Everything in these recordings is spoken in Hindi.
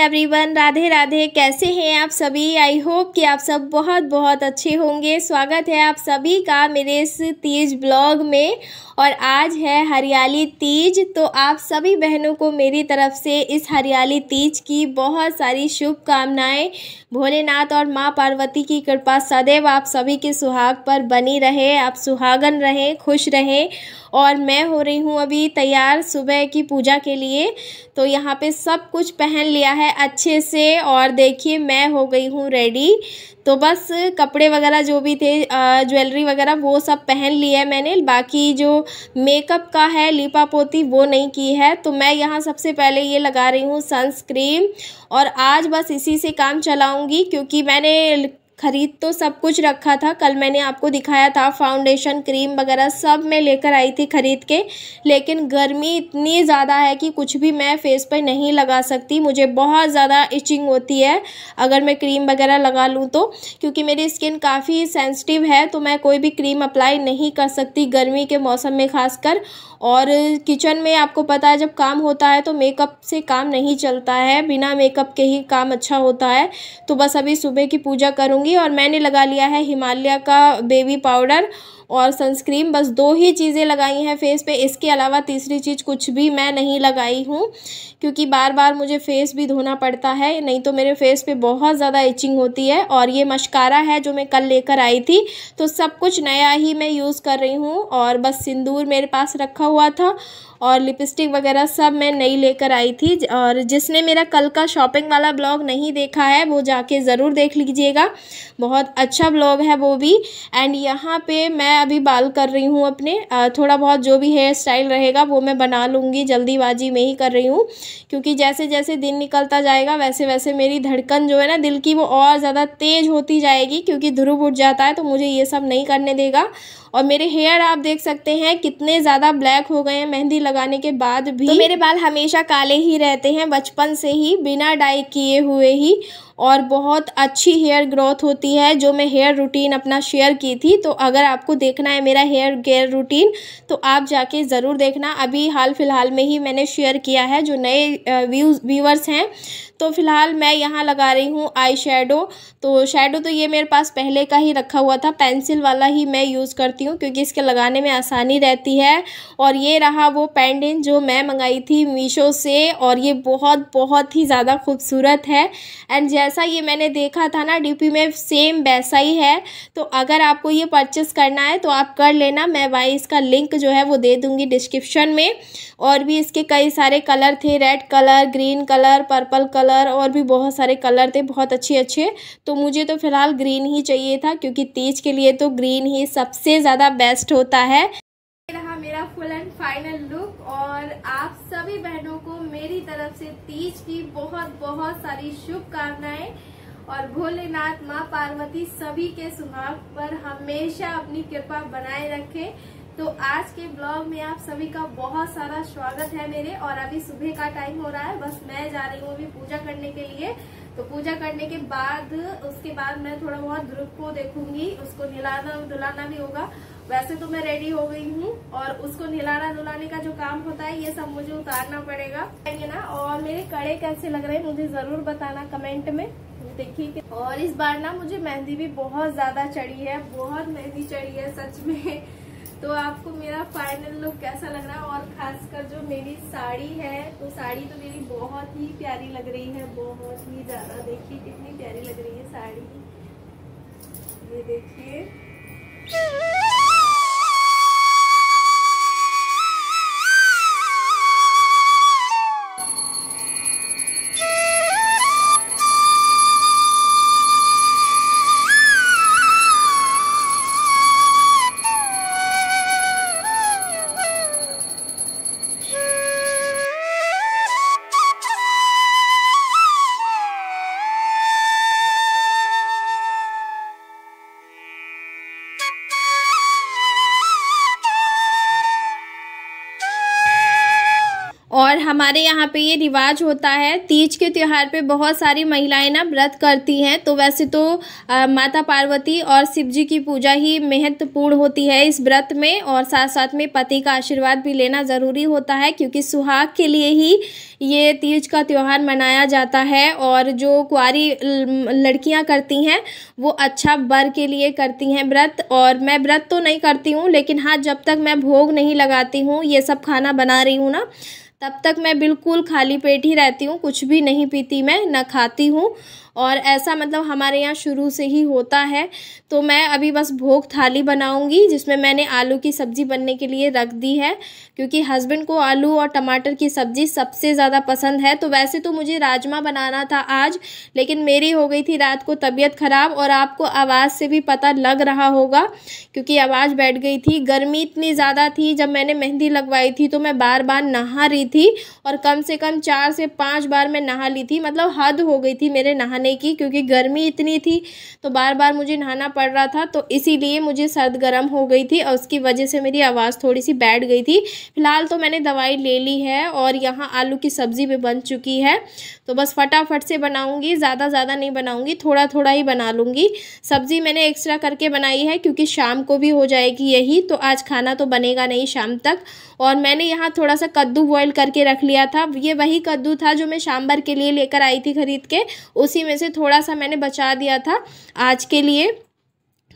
एवरी एवरीवन राधे राधे कैसे हैं आप सभी आई होप कि आप सब बहुत बहुत अच्छे होंगे स्वागत है आप सभी का मेरे इस तीज ब्लॉग में और आज है हरियाली तीज तो आप सभी बहनों को मेरी तरफ से इस हरियाली तीज की बहुत सारी शुभकामनाएं भोलेनाथ और माँ पार्वती की कृपा सदैव आप सभी के सुहाग पर बनी रहे आप सुहागन रहें खुश रहें और मैं हो रही हूँ अभी तैयार सुबह की पूजा के लिए तो यहाँ पे सब कुछ पहन लिया है है अच्छे से और देखिए मैं हो गई हूँ रेडी तो बस कपड़े वगैरह जो भी थे ज्वेलरी वगैरह वो सब पहन लिया है मैंने बाकी जो मेकअप का है लिपा पोती वो नहीं की है तो मैं यहाँ सबसे पहले ये लगा रही हूँ सनस्क्रीम और आज बस इसी से काम चलाऊँगी क्योंकि मैंने ख़रीद तो सब कुछ रखा था कल मैंने आपको दिखाया था फाउंडेशन क्रीम वगैरह सब मैं लेकर आई थी ख़रीद के लेकिन गर्मी इतनी ज़्यादा है कि कुछ भी मैं फेस पर नहीं लगा सकती मुझे बहुत ज़्यादा इचिंग होती है अगर मैं क्रीम वगैरह लगा लूँ तो क्योंकि मेरी स्किन काफ़ी सेंसिटिव है तो मैं कोई भी क्रीम अप्लाई नहीं कर सकती गर्मी के मौसम में खासकर और किचन में आपको पता है जब काम होता है तो मेकअप से काम नहीं चलता है बिना मेकअप के ही काम अच्छा होता है तो बस अभी सुबह की पूजा करूँगी और मैंने लगा लिया है हिमालय का बेबी पाउडर और सनस्क्रीन बस दो ही चीज़ें लगाई हैं फेस पे इसके अलावा तीसरी चीज़ कुछ भी मैं नहीं लगाई हूँ क्योंकि बार बार मुझे फ़ेस भी धोना पड़ता है नहीं तो मेरे फेस पे बहुत ज़्यादा इचिंग होती है और ये मशकारा है जो मैं कल लेकर आई थी तो सब कुछ नया ही मैं यूज़ कर रही हूँ और बस सिंदूर मेरे पास रखा हुआ था और लिपस्टिक वगैरह सब मैं नई लेकर आई थी और जिसने मेरा कल का शॉपिंग वाला ब्लॉग नहीं देखा है वो जाके ज़रूर देख लीजिएगा बहुत अच्छा ब्लॉग है वो भी एंड यहाँ पे मैं मैं अभी बाल कर रही हूँ अपने थोड़ा बहुत जो भी हेयर स्टाइल रहेगा वो मैं बना लूँगी जल्दीबाजी में ही कर रही हूँ क्योंकि जैसे जैसे दिन निकलता जाएगा वैसे वैसे मेरी धड़कन जो है ना दिल की वो और ज़्यादा तेज़ होती जाएगी क्योंकि ध्रुव उठ जाता है तो मुझे ये सब नहीं करने देगा और मेरे हेयर आप देख सकते हैं कितने ज़्यादा ब्लैक हो गए हैं मेहंदी लगाने के बाद भी तो मेरे बाल हमेशा काले ही रहते हैं बचपन से ही बिना डाई किए हुए ही और बहुत अच्छी हेयर ग्रोथ होती है जो मैं हेयर रूटीन अपना शेयर की थी तो अगर आपको देखना है मेरा हेयर केयर रूटीन तो आप जाके ज़रूर देखना अभी हाल फिलहाल में ही मैंने शेयर किया है जो नए व्यूज व्यूवर्स हैं तो फ़िलहाल मैं यहाँ लगा रही हूँ आई शेडो तो शेडो तो ये मेरे पास पहले का ही रखा हुआ था पेंसिल वाला ही मैं यूज़ करती करती हूँ क्योंकि इसके लगाने में आसानी रहती है और ये रहा वो पेंडेंट जो मैं मंगाई थी मीशो से और ये बहुत बहुत ही ज़्यादा खूबसूरत है एंड जैसा ये मैंने देखा था ना डीपी में सेम वैसा ही है तो अगर आपको ये परचेस करना है तो आप कर लेना मैं वाई इसका लिंक जो है वो दे दूँगी डिस्क्रिप्शन में और भी इसके कई सारे कलर थे red colour green colour purple colour और भी बहुत सारे कलर थे बहुत अच्छे अच्छे तो मुझे तो फ़िलहाल ग्रीन ही चाहिए था क्योंकि तीज के लिए तो ग्रीन ही सबसे ज्यादा ज़्यादा बेस्ट होता है रहा मेरा फुल एंड फाइनल लुक और आप सभी बहनों को मेरी तरफ से तीज की बहुत बहुत सारी शुभकामनाएं और भोलेनाथ माँ पार्वती सभी के सुहाग पर हमेशा अपनी कृपा बनाए रखें तो आज के ब्लॉग में आप सभी का बहुत सारा स्वागत है मेरे और अभी सुबह का टाइम हो रहा है बस मैं जा रही हूँ अभी पूजा करने के लिए तो पूजा करने के बाद उसके बाद मैं थोड़ा बहुत ध्रुप को देखूंगी उसको नहलाना धुलाना भी होगा वैसे तो मैं रेडी हो गई हूँ और उसको नहलाना धुलाने का जो काम होता है ये सब मुझे उतारना पड़ेगा ना और मेरे कड़े कैसे लग रहे हैं मुझे जरूर बताना कमेंट में देखिए और इस बार ना मुझे मेहंदी भी बहुत ज्यादा चढ़ी है बहुत मेहंदी चढ़ी है सच में तो आपको मेरा फाइनल लुक कैसा लग रहा है और खासकर जो मेरी साड़ी है तो साड़ी तो मेरी बहुत ही प्यारी लग रही है बहुत ही ज़्यादा देखिए कितनी प्यारी लग रही है साड़ी ये देखिए हमारे यहाँ पे ये रिवाज होता है तीज के त्यौहार पे बहुत सारी महिलाएं ना व्रत करती हैं तो वैसे तो आ, माता पार्वती और शिव जी की पूजा ही महत्वपूर्ण होती है इस व्रत में और साथ साथ में पति का आशीर्वाद भी लेना ज़रूरी होता है क्योंकि सुहाग के लिए ही ये तीज का त्यौहार मनाया जाता है और जो कुआरी लड़कियाँ करती हैं वो अच्छा बर के लिए करती हैं व्रत और मैं व्रत तो नहीं करती हूँ लेकिन हाँ जब तक मैं भोग नहीं लगाती हूँ ये सब खाना बना रही हूँ ना तब तक मैं बिल्कुल खाली पेट ही रहती हूँ कुछ भी नहीं पीती मैं ना खाती हूँ और ऐसा मतलब हमारे यहाँ शुरू से ही होता है तो मैं अभी बस भोग थाली बनाऊंगी जिसमें मैंने आलू की सब्ज़ी बनने के लिए रख दी है क्योंकि हस्बैंड को आलू और टमाटर की सब्ज़ी सबसे ज़्यादा पसंद है तो वैसे तो मुझे राजमा बनाना था आज लेकिन मेरी हो गई थी रात को तबीयत ख़राब और आपको आवाज़ से भी पता लग रहा होगा क्योंकि आवाज़ बैठ गई थी गर्मी इतनी ज़्यादा थी जब मैंने मेहंदी लगवाई थी तो मैं बार बार नहा रही थी और कम से कम चार से पाँच बार मैं नहा ली थी मतलब हद हो गई थी मेरे नहाने नहाने की क्योंकि गर्मी इतनी थी तो बार बार मुझे नहाना पड़ रहा था तो इसीलिए मुझे सर्द गर्म हो गई थी और उसकी वजह से मेरी आवाज़ थोड़ी सी बैठ गई थी फ़िलहाल तो मैंने दवाई ले ली है और यहाँ आलू की सब्ज़ी भी बन चुकी है तो बस फटाफट से बनाऊँगी ज़्यादा ज़्यादा नहीं बनाऊँगी थोड़ा थोड़ा ही बना लूँगी सब्ज़ी मैंने एक्स्ट्रा करके बनाई है क्योंकि शाम को भी हो जाएगी यही तो आज खाना तो बनेगा नहीं शाम तक और मैंने यहाँ थोड़ा सा कद्दू बॉयल करके रख लिया था ये वही कद्दू था जो मैं भर के लिए लेकर आई थी ख़रीद के उसी में में से थोड़ा सा मैंने बचा दिया था आज के लिए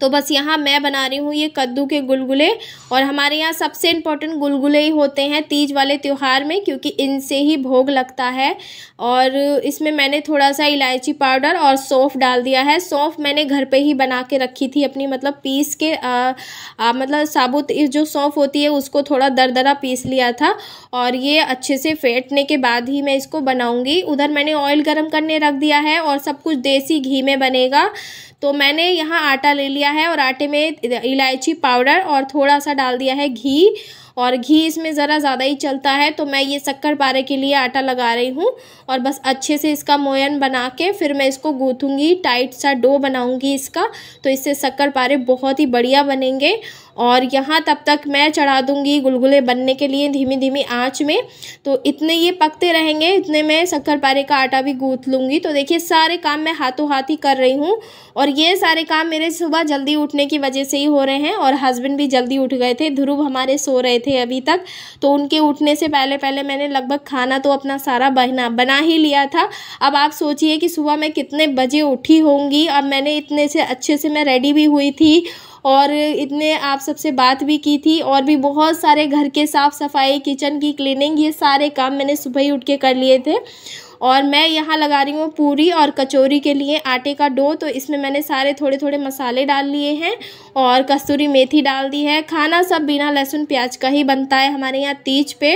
तो बस यहाँ मैं बना रही हूँ ये कद्दू के गुलगुले और हमारे यहाँ सबसे इम्पोर्टेंट गुलगुले ही होते हैं तीज वाले त्यौहार में क्योंकि इनसे ही भोग लगता है और इसमें मैंने थोड़ा सा इलायची पाउडर और सौंफ डाल दिया है सौंफ मैंने घर पे ही बना के रखी थी अपनी मतलब पीस के आ, आ, मतलब साबुत जो सौंफ होती है उसको थोड़ा दर दरा पीस लिया था और ये अच्छे से फेंटने के बाद ही मैं इसको बनाऊँगी उधर मैंने ऑयल गर्म करने रख दिया है और सब कुछ देसी घी में बनेगा तो मैंने यहाँ आटा ले लिया है और आटे में इलायची पाउडर और थोड़ा सा डाल दिया है घी और घी इसमें ज़रा ज़्यादा ही चलता है तो मैं ये शक्कर पारे के लिए आटा लगा रही हूँ और बस अच्छे से इसका मोयन बना के फिर मैं इसको गूँथूँगी टाइट सा डो बनाऊँगी इसका तो इससे शक्कर पारे बहुत ही बढ़िया बनेंगे और यहाँ तब तक मैं चढ़ा दूँगी गुलगुले बनने के लिए धीमी धीमी आँच में तो इतने ये पकते रहेंगे इतने मैं शक्कर पारे का आटा भी गूँथ लूँगी तो देखिए सारे काम मैं हाथों हाथ ही कर रही हूँ और ये सारे काम मेरे सुबह जल्दी उठने की वजह से ही हो रहे हैं और हस्बैंड भी जल्दी उठ गए थे ध्रुव हमारे सो रहे थे अभी तक तो उनके उठने से पहले पहले मैंने लगभग खाना तो अपना सारा बहना बना ही लिया था अब आप सोचिए कि सुबह मैं कितने बजे उठी होंगी अब मैंने इतने से अच्छे से मैं रेडी भी हुई थी और इतने आप सबसे बात भी की थी और भी बहुत सारे घर के साफ़ सफाई किचन की क्लीनिंग ये सारे काम मैंने सुबह ही उठ के कर लिए थे और मैं यहाँ लगा रही हूँ पूरी और कचौरी के लिए आटे का डो तो इसमें मैंने सारे थोड़े थोड़े मसाले डाल लिए हैं और कस्तूरी मेथी डाल दी है खाना सब बिना लहसुन प्याज का ही बनता है हमारे यहाँ तीज पे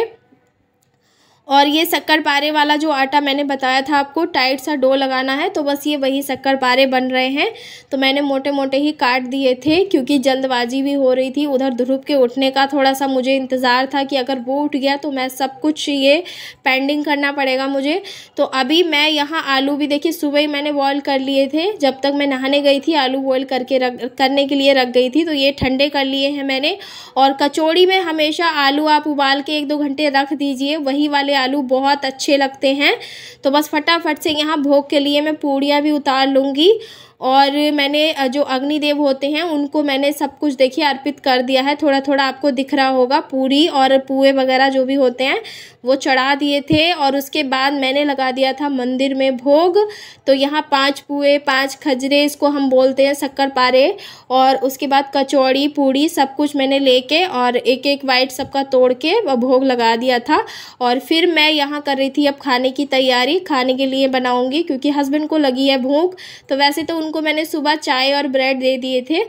और ये शक्कर पारे वाला जो आटा मैंने बताया था आपको टाइट सा डो लगाना है तो बस ये वही शक्कर पारे बन रहे हैं तो मैंने मोटे मोटे ही काट दिए थे क्योंकि जल्दबाजी भी हो रही थी उधर ध्रुव के उठने का थोड़ा सा मुझे इंतज़ार था कि अगर वो उठ गया तो मैं सब कुछ ये पेंडिंग करना पड़ेगा मुझे तो अभी मैं यहाँ आलू भी देखिए सुबह ही मैंने बॉयल कर लिए थे जब तक मैं नहाने गई थी आलू बॉयल करके रख करने के लिए रख गई थी तो ये ठंडे कर लिए हैं मैंने और कचौड़ी में हमेशा आलू आप उबाल के एक दो घंटे रख दीजिए वही वाले वाले आलू बहुत अच्छे लगते हैं तो बस फटाफट से यहाँ भोग के लिए मैं पूड़ियाँ भी उतार लूँगी और मैंने जो अग्निदेव होते हैं उनको मैंने सब कुछ देखिए अर्पित कर दिया है थोड़ा थोड़ा आपको दिख रहा होगा पूरी और पुए वगैरह जो भी होते हैं वो चढ़ा दिए थे और उसके बाद मैंने लगा दिया था मंदिर में भोग तो यहाँ पांच पुए पांच खजरे इसको हम बोलते हैं शक्कर पारे और उसके बाद कचौड़ी पूड़ी सब कुछ मैंने ले और एक एक वाइट सबका तोड़ के भोग लगा दिया था और फिर मैं यहाँ कर रही थी अब खाने की तैयारी खाने के लिए बनाऊँगी क्योंकि हस्बैंड को लगी है भूख तो वैसे तो उनको मैंने सुबह चाय और ब्रेड दे दिए थे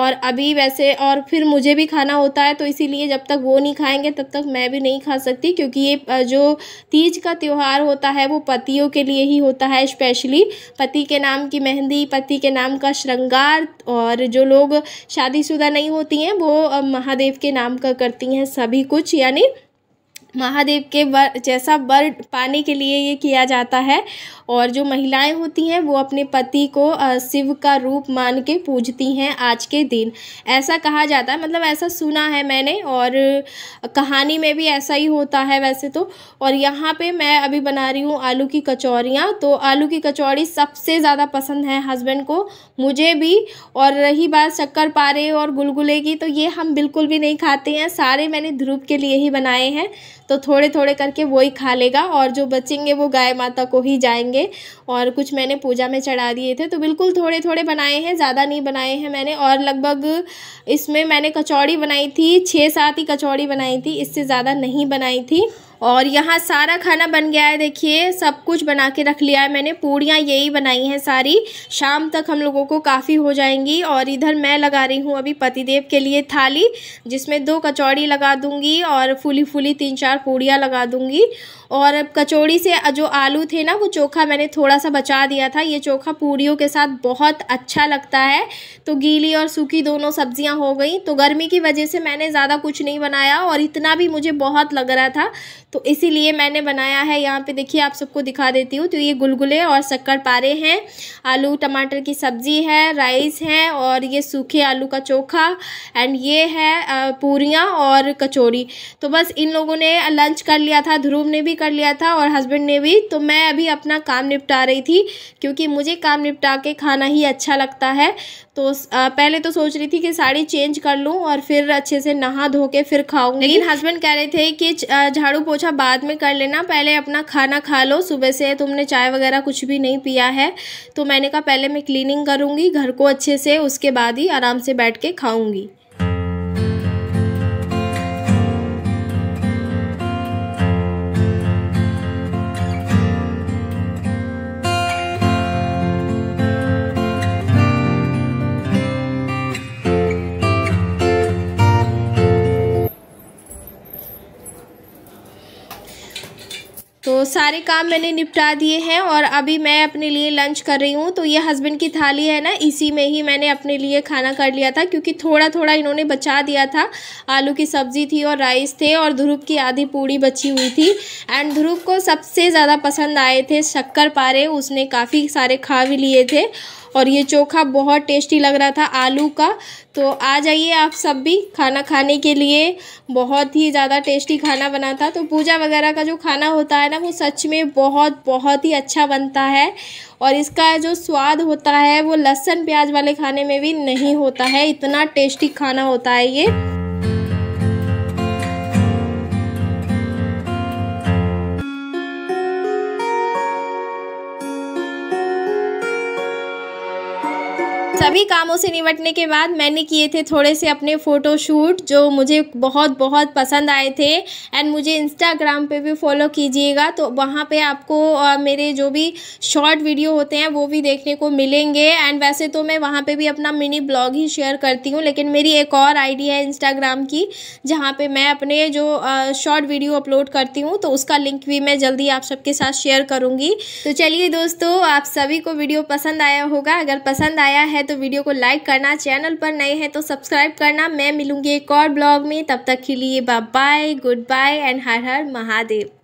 और अभी वैसे और फिर मुझे भी खाना होता है तो इसीलिए जब तक वो नहीं खाएंगे तब तक मैं भी नहीं खा सकती क्योंकि ये जो तीज का त्यौहार होता है वो पतियों के लिए ही होता है स्पेशली पति के नाम की मेहंदी पति के नाम का श्रृंगार और जो लोग शादीशुदा नहीं होती हैं वो महादेव के नाम का करती हैं सभी कुछ यानी महादेव के बर जैसा वर पाने के लिए ये किया जाता है और जो महिलाएं होती हैं वो अपने पति को शिव का रूप मान के पूजती हैं आज के दिन ऐसा कहा जाता है मतलब ऐसा सुना है मैंने और कहानी में भी ऐसा ही होता है वैसे तो और यहाँ पे मैं अभी बना रही हूँ आलू की कचौड़ियाँ तो आलू की कचौड़ी सबसे ज़्यादा पसंद है हस्बैंड को मुझे भी और रही बात शक्कर पारे और गुलगुले की तो ये हम बिल्कुल भी नहीं खाते हैं सारे मैंने ध्रुव के लिए ही बनाए हैं तो थोड़े थोड़े करके वही खा लेगा और जो बचेंगे वो गाय माता को ही जाएंगे और कुछ मैंने पूजा में चढ़ा दिए थे तो बिल्कुल थोड़े थोड़े बनाए हैं ज़्यादा नहीं बनाए हैं मैंने और लगभग इसमें मैंने कचौड़ी बनाई थी छः सात ही कचौड़ी बनाई थी इससे ज़्यादा नहीं बनाई थी और यहाँ सारा खाना बन गया है देखिए सब कुछ बना के रख लिया है मैंने पूड़ियाँ यही बनाई हैं सारी शाम तक हम लोगों को काफ़ी हो जाएंगी और इधर मैं लगा रही हूँ अभी पतिदेव के लिए थाली जिसमें दो कचौड़ी लगा दूँगी और फूली फूली तीन चार पूड़ियाँ लगा दूँगी और कचौड़ी से जो आलू थे ना वो चोखा मैंने थोड़ा सा बचा दिया था ये चोखा पूड़ियों के साथ बहुत अच्छा लगता है तो गीली और सूखी दोनों सब्जियां हो गई तो गर्मी की वजह से मैंने ज़्यादा कुछ नहीं बनाया और इतना भी मुझे बहुत लग रहा था तो इसीलिए मैंने बनाया है यहाँ पे देखिए आप सबको दिखा देती हूँ तो ये गुलगुले और शक्कर पारे हैं आलू टमाटर की सब्ज़ी है राइस है और ये सूखे आलू का चोखा एंड ये है पूरियाँ और कचौड़ी तो बस इन लोगों ने लंच कर लिया था ध्रुव ने भी कर लिया था और हस्बैंड ने भी तो मैं अभी अपना काम निपटा रही थी क्योंकि मुझे काम निपटा के खाना ही अच्छा लगता है तो पहले तो सोच रही थी कि साड़ी चेंज कर लूँ और फिर अच्छे से नहा धो के फिर खाऊंगी लेकिन हस्बैंड कह रहे थे कि झाड़ू पोछ पोछा बाद में कर लेना पहले अपना खाना खा लो सुबह से तुमने चाय वगैरह कुछ भी नहीं पिया है तो मैंने कहा पहले मैं क्लीनिंग करूँगी घर को अच्छे से उसके बाद ही आराम से बैठ के खाऊँगी तो सारे काम मैंने निपटा दिए हैं और अभी मैं अपने लिए लंच कर रही हूँ तो ये हस्बैंड की थाली है ना इसी में ही मैंने अपने लिए खाना कर लिया था क्योंकि थोड़ा थोड़ा इन्होंने बचा दिया था आलू की सब्ज़ी थी और राइस थे और ध्रुव की आधी पूड़ी बची हुई थी एंड ध्रुव को सबसे ज़्यादा पसंद आए थे शक्कर पारे उसने काफ़ी सारे खा भी लिए थे और ये चोखा बहुत टेस्टी लग रहा था आलू का तो आ जाइए आप सब भी खाना खाने के लिए बहुत ही ज़्यादा टेस्टी खाना बना था तो पूजा वगैरह का जो खाना होता है ना वो सच में बहुत बहुत ही अच्छा बनता है और इसका जो स्वाद होता है वो लहसुन प्याज वाले खाने में भी नहीं होता है इतना टेस्टी खाना होता है ये सभी कामों से निपटने के बाद मैंने किए थे थोड़े से अपने फ़ोटोशूट जो मुझे बहुत बहुत पसंद आए थे एंड मुझे इंस्टाग्राम पे भी फॉलो कीजिएगा तो वहाँ पे आपको मेरे जो भी शॉर्ट वीडियो होते हैं वो भी देखने को मिलेंगे एंड वैसे तो मैं वहाँ पे भी अपना मिनी ब्लॉग ही शेयर करती हूँ लेकिन मेरी एक और आईडी है इंस्टाग्राम की जहाँ पर मैं अपने जो शॉर्ट वीडियो अपलोड करती हूँ तो उसका लिंक भी मैं जल्दी आप सबके साथ शेयर करूँगी तो चलिए दोस्तों आप सभी को वीडियो पसंद आया होगा अगर पसंद आया है तो वीडियो को लाइक करना चैनल पर नए हैं तो सब्सक्राइब करना मैं मिलूंगी एक और ब्लॉग में तब तक के लिए बाय गुड बाय एंड हर हर महादेव